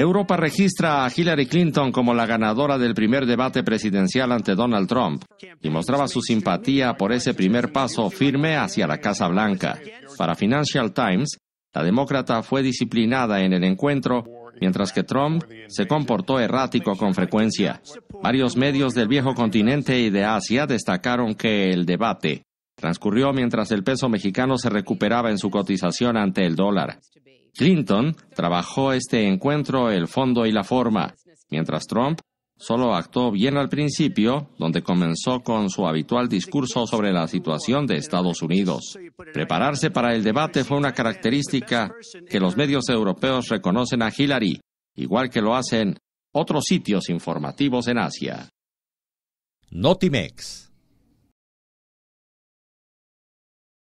Europa registra a Hillary Clinton como la ganadora del primer debate presidencial ante Donald Trump y mostraba su simpatía por ese primer paso firme hacia la Casa Blanca. Para Financial Times, la demócrata fue disciplinada en el encuentro, mientras que Trump se comportó errático con frecuencia. Varios medios del viejo continente y de Asia destacaron que el debate transcurrió mientras el peso mexicano se recuperaba en su cotización ante el dólar. Clinton trabajó este encuentro el fondo y la forma, mientras Trump solo actuó bien al principio, donde comenzó con su habitual discurso sobre la situación de Estados Unidos. Prepararse para el debate fue una característica que los medios europeos reconocen a Hillary, igual que lo hacen otros sitios informativos en Asia. Notimex